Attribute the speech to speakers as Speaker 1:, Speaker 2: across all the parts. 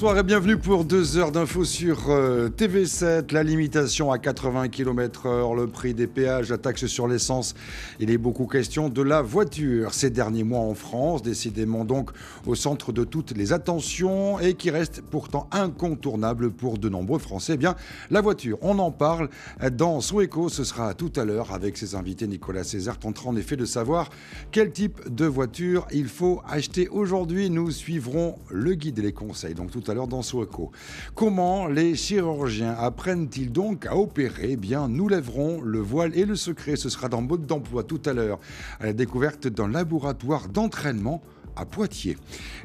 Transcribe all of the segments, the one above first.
Speaker 1: Bonsoir et bienvenue pour deux heures d'infos sur euh, TV7. La limitation à 80 km/h, le prix des péages, la taxe sur l'essence. Il est beaucoup question de la voiture ces derniers mois en France, décidément donc au centre de toutes les attentions et qui reste pourtant incontournable pour de nombreux Français. Eh bien, la voiture, on en parle dans écho. Ce sera tout à l'heure avec ses invités Nicolas César tentera en effet de savoir quel type de voiture il faut acheter aujourd'hui. Nous suivrons le guide et les conseils. Donc tout alors à l'heure dans Comment les chirurgiens apprennent-ils donc à opérer eh bien, nous lèverons le voile et le secret. Ce sera dans mode d'emploi tout à l'heure, à la découverte d'un laboratoire d'entraînement Poitiers.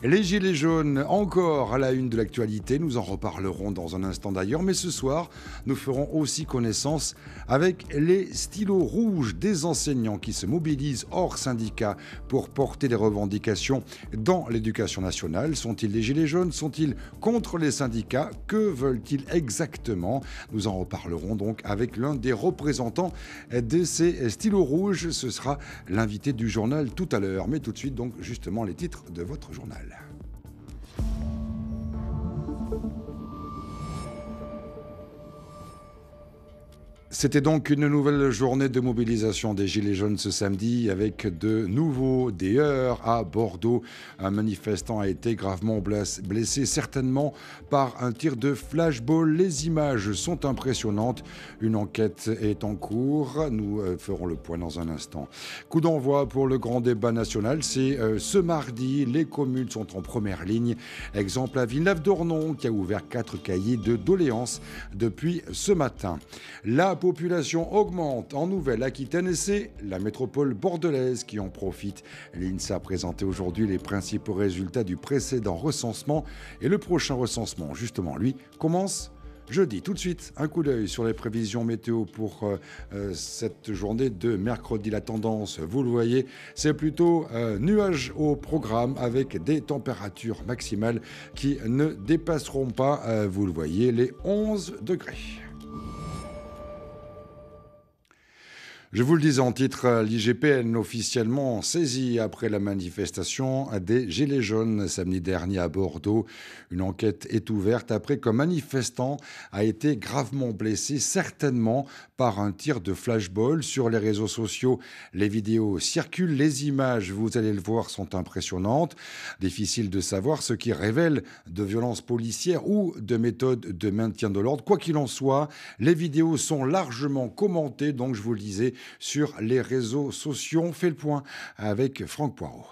Speaker 1: Les Gilets jaunes, encore à la une de l'actualité, nous en reparlerons dans un instant d'ailleurs, mais ce soir, nous ferons aussi connaissance avec les stylos rouges des enseignants qui se mobilisent hors syndicat pour porter des revendications dans l'éducation nationale. Sont-ils des Gilets jaunes Sont-ils contre les syndicats Que veulent-ils exactement Nous en reparlerons donc avec l'un des représentants de ces stylos rouges. Ce sera l'invité du journal tout à l'heure, mais tout de suite donc justement les titres de votre journal. C'était donc une nouvelle journée de mobilisation des Gilets jaunes ce samedi avec de nouveaux déheurs à Bordeaux. Un manifestant a été gravement blessé, certainement par un tir de flashball. Les images sont impressionnantes. Une enquête est en cours. Nous euh, ferons le point dans un instant. Coup d'envoi pour le grand débat national. C'est euh, ce mardi. Les communes sont en première ligne. Exemple à Villeneuve-d'Ornon qui a ouvert quatre cahiers de doléances depuis ce matin population augmente en Nouvelle-Aquitaine et c'est la métropole bordelaise qui en profite. L'INSA a présenté aujourd'hui les principaux résultats du précédent recensement et le prochain recensement, justement, lui, commence jeudi. Tout de suite, un coup d'œil sur les prévisions météo pour euh, euh, cette journée de mercredi. La tendance, vous le voyez, c'est plutôt euh, nuage au programme avec des températures maximales qui ne dépasseront pas, vous le voyez, les 11 degrés. Je vous le dis en titre, l'IGPN officiellement saisi après la manifestation des Gilets jaunes samedi dernier à Bordeaux. Une enquête est ouverte après qu'un manifestant a été gravement blessé, certainement par un tir de flashball sur les réseaux sociaux. Les vidéos circulent, les images, vous allez le voir, sont impressionnantes. Difficile de savoir ce qui révèle de violences policières ou de méthodes de maintien de l'ordre. Quoi qu'il en soit, les vidéos sont largement commentées, donc je vous le disais, sur les réseaux sociaux. On fait le point avec Franck Poirot.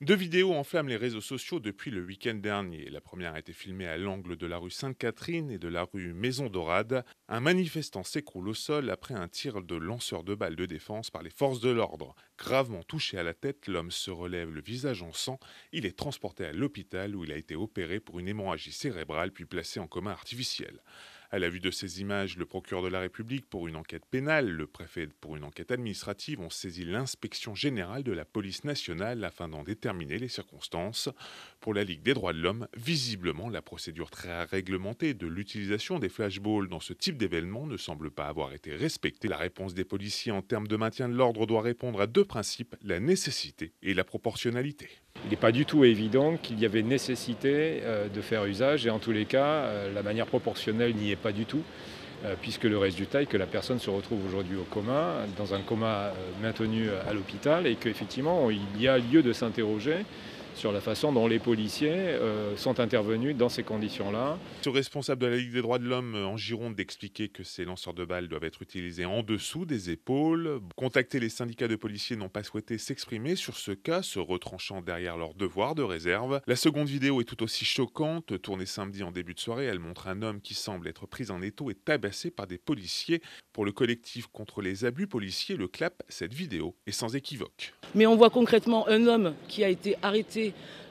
Speaker 2: Deux vidéos enflamment les réseaux sociaux depuis le week-end dernier. La première a été filmée à l'angle de la rue Sainte-Catherine et de la rue Maison Dorade. Un manifestant s'écroule au sol après un tir de lanceur de balles de défense par les forces de l'ordre. Gravement touché à la tête, l'homme se relève le visage en sang. Il est transporté à l'hôpital où il a été opéré pour une hémorragie cérébrale puis placé en coma artificiel. À la vue de ces images, le procureur de la République pour une enquête pénale, le préfet pour une enquête administrative ont saisi l'inspection générale de la police nationale afin d'en déterminer les circonstances. Pour la Ligue des droits de l'homme, visiblement, la procédure très réglementée de l'utilisation des flashballs dans ce type d'événement ne semble pas avoir été respectée. La réponse des policiers en termes de maintien de l'ordre doit répondre à deux principes, la nécessité
Speaker 3: et la proportionnalité. Il n'est pas du tout évident qu'il y avait nécessité euh, de faire usage et en tous les cas, euh, la manière proportionnelle n'y est pas du tout euh, puisque le résultat est que la personne se retrouve aujourd'hui au coma, dans un coma maintenu à l'hôpital, et qu'effectivement, il y a lieu de s'interroger sur la façon dont les policiers euh, sont intervenus dans
Speaker 2: ces conditions-là. Ce responsable de la Ligue des droits de l'homme euh, en Gironde d'expliquer que ces lanceurs de balles doivent être utilisés en dessous des épaules. Contacter les syndicats de policiers n'ont pas souhaité s'exprimer sur ce cas, se retranchant derrière leur devoir de réserve. La seconde vidéo est tout aussi choquante. Tournée samedi en début de soirée, elle montre un homme qui semble être pris en étau et tabassé par des policiers. Pour le collectif contre les abus policiers, le CLAP, cette vidéo est sans équivoque.
Speaker 4: Mais on voit concrètement un homme qui a été arrêté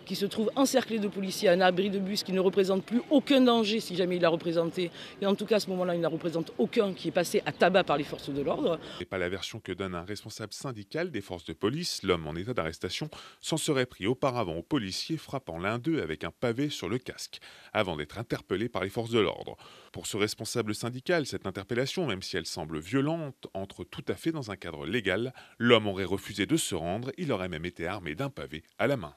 Speaker 4: qui se trouve encerclé de policiers, à un abri de bus qui ne représente plus aucun danger si jamais il l'a représenté. Et en tout cas, à ce moment-là, il ne représente aucun qui est passé à tabac par les forces de l'ordre.
Speaker 2: Ce n'est pas la version que donne un responsable syndical des forces de police. L'homme en état d'arrestation s'en serait pris auparavant aux policiers, frappant l'un d'eux avec un pavé sur le casque, avant d'être interpellé par les forces de l'ordre. Pour ce responsable syndical, cette interpellation, même si elle semble violente, entre tout à fait dans un cadre légal. L'homme aurait refusé de se rendre, il aurait même été armé d'un pavé à la main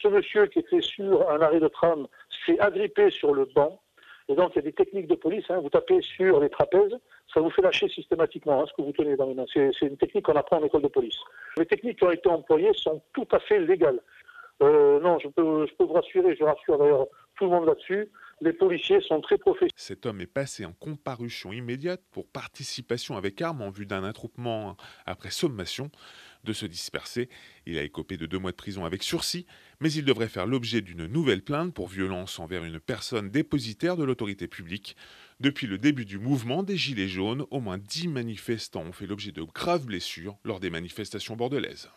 Speaker 4: ce monsieur qui était sur un arrêt de tram s'est agrippé sur le banc. Et donc, il y a des techniques de police. Hein. Vous tapez sur les trapèzes, ça vous fait lâcher systématiquement hein, ce que vous tenez dans les mains. C'est, une technique qu'on apprend en école de police. Les techniques qui ont été employées sont tout à fait légales. Euh, non, je peux, je peux vous rassurer, je rassure d'ailleurs tout le monde là-dessus. Les policiers sont très professionnels. Cet
Speaker 2: homme est passé en comparution immédiate pour participation avec arme en vue d'un attroupement hein, après sommation de se disperser. Il a écopé de deux mois de prison avec sursis, mais il devrait faire l'objet d'une nouvelle plainte pour violence envers une personne dépositaire de l'autorité publique. Depuis le début du mouvement des Gilets jaunes, au moins dix manifestants ont fait l'objet de graves blessures lors des manifestations bordelaises.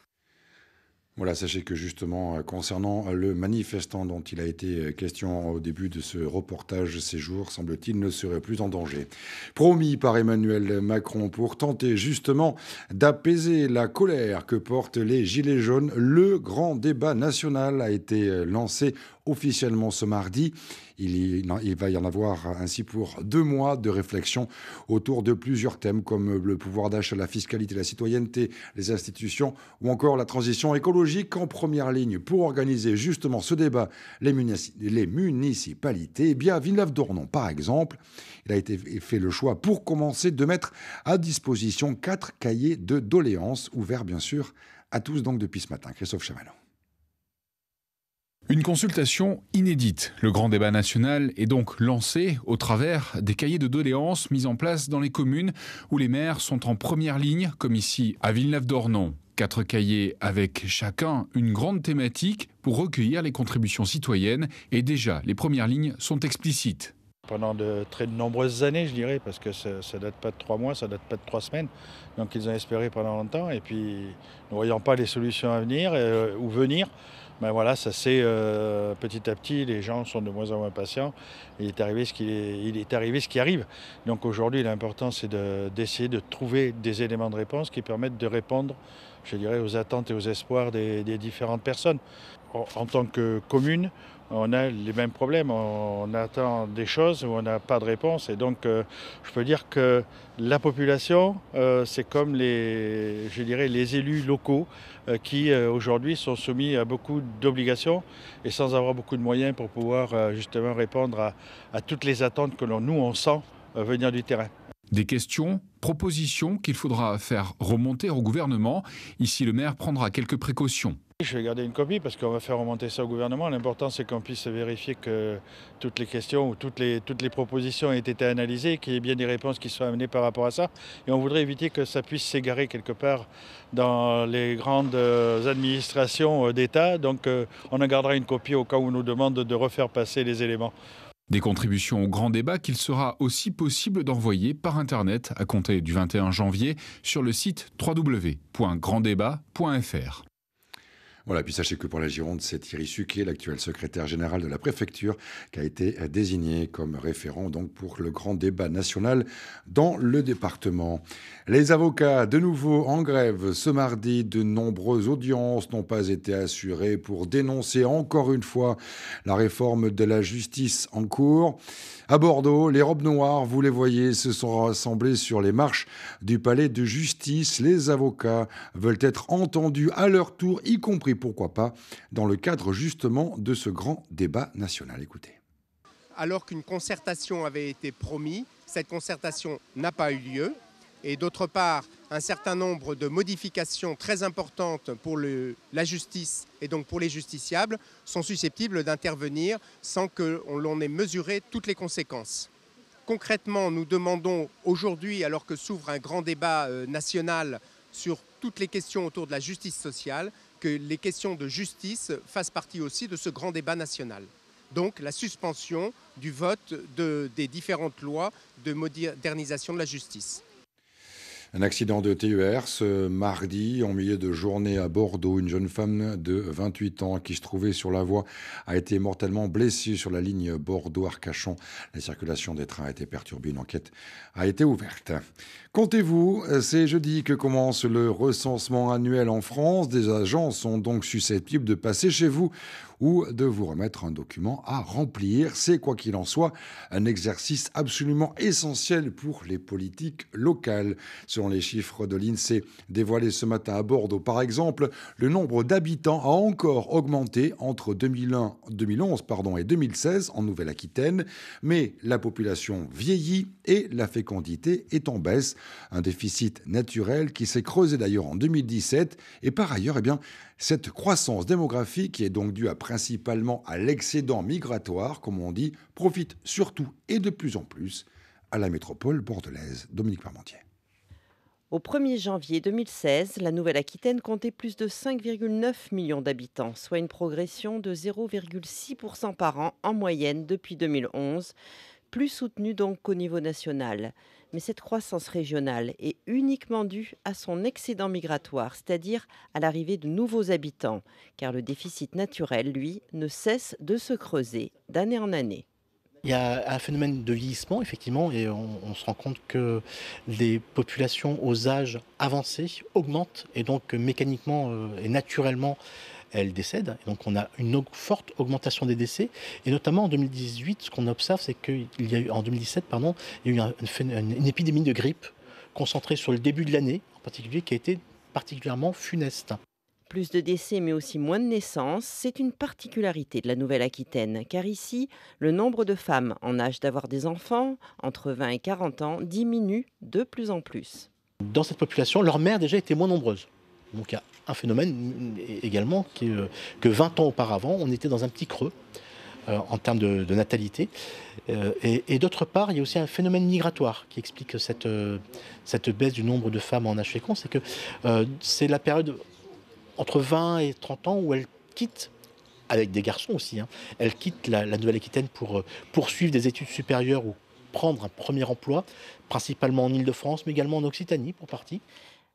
Speaker 1: Voilà, sachez que justement, euh, concernant euh, le manifestant dont il a été euh, question au début de ce reportage, ces jours, semble-t-il, ne serait plus en danger. Promis par Emmanuel Macron pour tenter justement d'apaiser la colère que portent les Gilets jaunes, le grand débat national a été lancé officiellement ce mardi. Il, va y en avoir ainsi pour deux mois de réflexion autour de plusieurs thèmes comme le pouvoir d'achat, la fiscalité, la citoyenneté, les institutions ou encore la transition écologique en première ligne pour organiser justement ce débat. Les, municipalités, eh bien Villeneuve-d'Ornon par exemple, il a été fait le choix pour commencer de mettre à disposition quatre cahiers de doléances ouverts bien sûr à tous donc depuis ce matin. Christophe Chamallow. Une consultation
Speaker 3: inédite. Le grand débat national est donc lancé au travers des cahiers de doléances mis en place dans les communes où les maires sont en première ligne, comme ici à Villeneuve-d'Ornon. Quatre cahiers avec chacun une grande thématique pour recueillir les contributions citoyennes et déjà les premières
Speaker 5: lignes sont explicites. Pendant de très nombreuses années, je dirais, parce que ça, ne date pas de trois mois, ça ne date pas de trois semaines. Donc ils ont espéré pendant longtemps et puis ne voyant pas les solutions à venir euh, ou venir, ben voilà, ça c'est euh, petit à petit, les gens sont de moins en moins patients. Il est arrivé ce qui, arrivé ce qui arrive. Donc aujourd'hui, l'important c'est d'essayer de trouver des éléments de réponse qui permettent de répondre, je dirais, aux attentes et aux espoirs des, différentes personnes. en tant que commune, on a les mêmes problèmes. On, attend des choses où on n'a pas de réponse. Et donc, euh, je peux dire que la population, euh, c'est comme les, je dirais, les élus locaux euh, qui aujourd'hui sont soumis à beaucoup d'obligations et sans avoir beaucoup de moyens pour pouvoir justement répondre à, toutes les attentes que l'on nous on sent venir du terrain.
Speaker 3: Des questions, propositions qu'il faudra faire remonter au gouvernement. Ici, le maire prendra quelques précautions
Speaker 5: je vais garder une copie parce qu'on va faire remonter ça au gouvernement. L'important, c'est qu'on puisse vérifier que toutes les questions ou toutes les, toutes les propositions aient été analysées, qu'il y ait bien des réponses qui soient amenées par rapport à ça. Et on voudrait éviter que ça puisse s'égarer quelque part dans les grandes euh, administrations euh, d'État. Donc, euh, on en gardera une copie au cas où on nous demande de refaire passer les éléments.
Speaker 3: Des contributions au grand débat qu'il sera aussi possible d'envoyer par Internet à compter du
Speaker 1: 21 janvier sur le
Speaker 3: site www.granddebat.fr.
Speaker 1: Voilà, puis sachez que pour la Gironde, c'est Thierry Suquet, l'actuel secrétaire général de la préfecture, qui a été euh, désigné comme référent donc pour le grand débat national dans le département. Les avocats, de nouveau en grève ce mardi, de nombreuses audiences n'ont pas été assurées pour dénoncer encore une fois la réforme de la justice en cours. À Bordeaux, les robes noires, vous les voyez, se sont rassemblées sur les marches du palais de justice. Les avocats veulent être entendus à leur tour, y compris et pourquoi pas dans le cadre justement de ce grand débat national. Écoutez.
Speaker 3: Alors qu'une concertation avait été promise, cette concertation n'a pas eu lieu. Et d'autre part, un certain nombre de modifications très importantes pour la justice et donc pour les justiciables sont susceptibles d'intervenir sans que l'on ait mesuré toutes les conséquences. Concrètement, nous demandons aujourd'hui, alors que s'ouvre un grand débat euh, national sur toutes les questions autour de la justice sociale, que les questions de justice fassent partie aussi de ce grand débat national. Donc la suspension du vote des différentes lois de modernisation de la justice.
Speaker 1: Un accident de TER ce mardi, en milieu de journée à Bordeaux. Une jeune femme de 28 ans qui se trouvait sur la voie a été mortellement blessée sur la ligne Bordeaux-Arcachon. La circulation des trains a été perturbée. Une enquête a été ouverte. Comptez-vous, euh, c'est jeudi que commence le recensement annuel en France. Des agents sont donc susceptibles de passer chez vous ou de vous remettre un document à remplir. C'est quoi qu'il en soit un exercice absolument essentiel pour les politiques locales. Selon les chiffres de l'INSEE dévoilés ce matin à Bordeaux, par exemple, le nombre d'habitants a encore augmenté entre 2001, 2011 pardon, et 2016 en Nouvelle-Aquitaine, mais la population vieillit et la fécondité est en baisse, un déficit naturel qui s'est creusé d'ailleurs en 2017 et par ailleurs, eh bien, cette croissance démographique, qui est donc due principalement à l'excédent migratoire, comme on dit, profite surtout et de plus en plus à la métropole bordelaise. Dominique Parmentier.
Speaker 6: Au 1er janvier 2016, la Nouvelle-Aquitaine comptait plus de 5,9 millions d'habitants, soit une progression de 0,6% par an en moyenne depuis 2011, plus soutenue donc qu'au niveau national. Mais cette croissance régionale est uniquement due à son excédent migratoire, c'est-à-dire à, l'arrivée de nouveaux habitants, car le déficit naturel, lui, ne cesse de se creuser d'année en année.
Speaker 4: Il y a un phénomène de vieillissement, effectivement, et on, on, se rend compte que les populations aux âges avancés augmentent, et donc mécaniquement euh, et naturellement, elle décède, Et donc on a une forte augmentation des décès. Et notamment en 2018, ce qu'on observe, c'est qu'il y a eu, en 2017, pardon, il y a eu une, épidémie de grippe concentrée sur le début de l'année, en particulier, qui a été particulièrement funeste.
Speaker 6: Plus de décès mais aussi moins de naissances, c'est une particularité de la Nouvelle-Aquitaine, car ici, le nombre de femmes en âge d'avoir des enfants, entre 20 et 40 ans, diminue de plus en plus.
Speaker 4: Dans cette population, leur mère déjà étaient moins nombreuses. Donc il y a un phénomène euh, également euh, que 20 ans auparavant, on était dans un petit creux euh, en termes de, natalité. et, d'autre part, il y a aussi un phénomène migratoire qui explique cette, baisse du nombre de femmes en âge fécond. C'est que c'est la période entre 20 et 30 ans où elles quittent avec des garçons aussi, hein, elles quittent la, Nouvelle-Aquitaine pour poursuivre des études supérieures ou prendre un premier emploi, principalement en île de france mais également
Speaker 6: en Occitanie pour partie.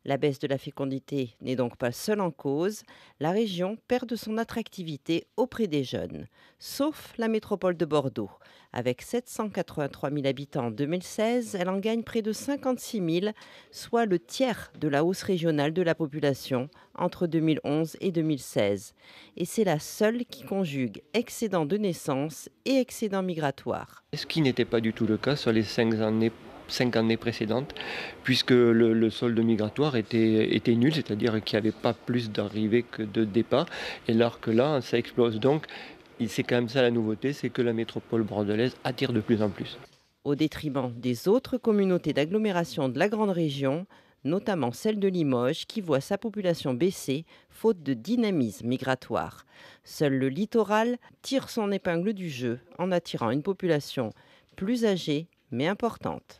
Speaker 6: La baisse de la fécondité n'est donc pas seule en cause, la région perd de son attractivité auprès des jeunes, sauf la métropole de Bordeaux. Avec 783 000 habitants en 2016, elle en gagne près de 56 000, soit le tiers de la hausse régionale de la population entre 2011 et 2016. Et c'est la seule qui conjugue excédent de naissance et excédent migratoire.
Speaker 3: Ce qui n'était pas du tout le cas sur les cinq années cinq années précédentes, puisque le, solde migratoire était, était nul, c'est-à-dire qu'il n'y avait pas plus d'arrivées que de départs, et alors que là, ça explose. Donc, c'est quand même ça la nouveauté, c'est que la métropole bordelaise attire de plus en plus.
Speaker 6: Au détriment des autres communautés d'agglomération de la grande région, notamment celle de Limoges, qui voit sa population baisser faute de dynamisme migratoire. Seul le littoral tire son épingle du jeu en attirant une population plus âgée mais importante.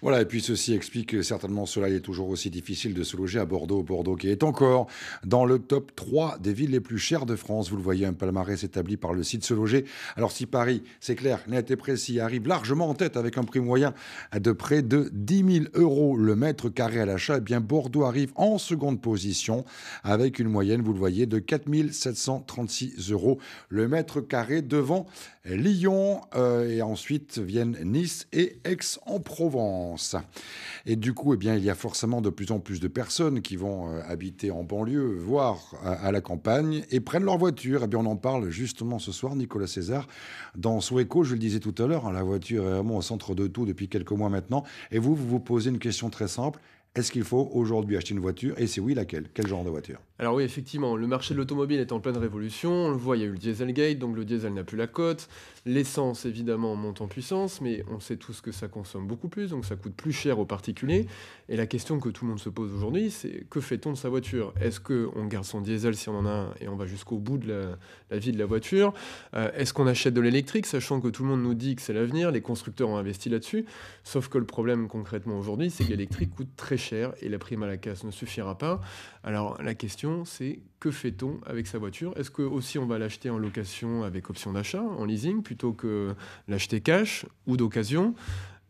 Speaker 1: Voilà, et puis ceci explique certainement cela. est toujours aussi difficile de se loger à Bordeaux. Bordeaux qui est encore dans le top 3 des villes les plus chères de France. Vous le voyez, un palmarès établi par le site Se Loger. Alors si Paris, c'est clair, net et précis, arrive largement en tête avec un prix moyen de près de 10 000 euros le mètre carré à l'achat, eh bien Bordeaux arrive en seconde position avec une moyenne, vous le voyez, de 4 736 euros le mètre carré devant Lyon. Euh, et ensuite viennent Nice et Aix-en-Provence. Et du coup, eh bien, il y a forcément de plus en plus de personnes qui vont euh, habiter en banlieue, voire euh, à, la campagne, et prennent leur voiture. Eh bien, on en parle justement ce soir, Nicolas César, dans écho, je le disais tout à l'heure, hein, la voiture est vraiment au centre de tout depuis quelques mois maintenant. Et vous, vous vous posez une question très simple. Est-ce qu'il faut aujourd'hui acheter une voiture Et si oui, laquelle Quel genre de voiture
Speaker 3: alors oui, effectivement, le marché de l'automobile est en pleine révolution, on le voit, il y a eu le Dieselgate, donc le diesel n'a plus la cote, l'essence évidemment monte en puissance, mais on sait tous que ça consomme beaucoup plus, donc ça coûte plus cher aux particuliers, et la question que tout le monde se pose aujourd'hui, c'est que fait-on de sa voiture Est-ce qu'on garde son diesel si on en a un et on va jusqu'au bout de la, vie de la voiture euh, Est-ce qu'on achète de l'électrique, sachant que tout le monde nous dit que c'est l'avenir, les constructeurs ont investi là-dessus, sauf que le problème concrètement aujourd'hui, c'est que l'électrique coûte très cher et la prime à la casse ne suffira pas. Alors la question c'est que fait-on avec sa voiture Est-ce que aussi on va l'acheter en location avec option d'achat, en leasing, plutôt que l'acheter cash ou d'occasion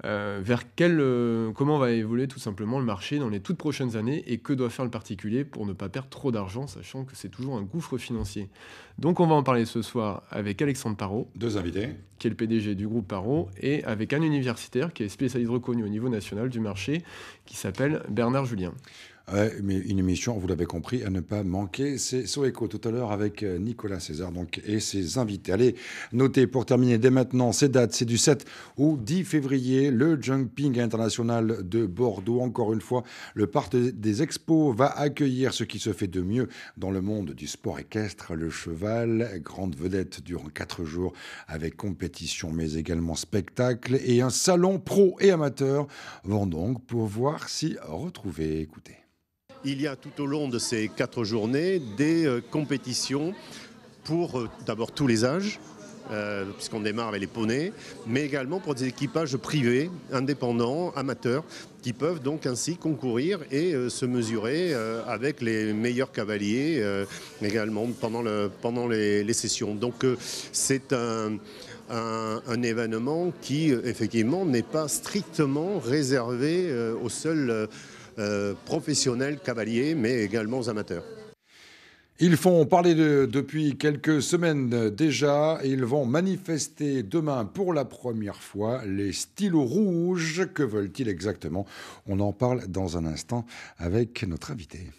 Speaker 3: euh, vers quel, euh, comment va évoluer tout simplement le marché dans les toutes prochaines années et que doit faire le particulier pour ne pas perdre trop d'argent, sachant que c'est toujours un gouffre financier. Donc on va en parler ce soir avec Alexandre Parot. Deux invités. Qui est le PDG du groupe Parot et avec un universitaire qui est spécialiste reconnu au niveau national du marché
Speaker 1: qui s'appelle Bernard Julien. Oui, mais une émission, vous l'avez compris, à ne pas manquer. C'est Soeco tout à l'heure avec euh, Nicolas César donc, et ses invités. Allez, notez pour terminer dès maintenant ces dates. C'est du 7 au 10 février, le Jumping International de Bordeaux. Encore une fois, le parc des expos va accueillir ce qui se fait de mieux dans le monde du sport équestre, le cheval, grande vedette durant 4 jours avec compétition mais également spectacle et un salon pro et amateur. vont donc
Speaker 4: pouvoir s'y retrouver. Écoutez il y a tout au long de ces quatre journées des euh, compétitions pour euh, d'abord tous les âges, euh, puisqu'on démarre avec les poneys, mais également pour des équipages privés, indépendants, amateurs, qui peuvent donc ainsi concourir et se mesurer avec les meilleurs cavaliers également pendant, le, pendant les, sessions. Donc c'est un, un, événement qui effectivement n'est pas strictement réservé aux seuls euh, professionnels, cavaliers, mais également amateurs.
Speaker 1: Ils font parler depuis quelques semaines déjà ils vont manifester demain pour la première fois les stylos rouges. Que veulent-ils exactement On en parle dans un instant avec notre invité.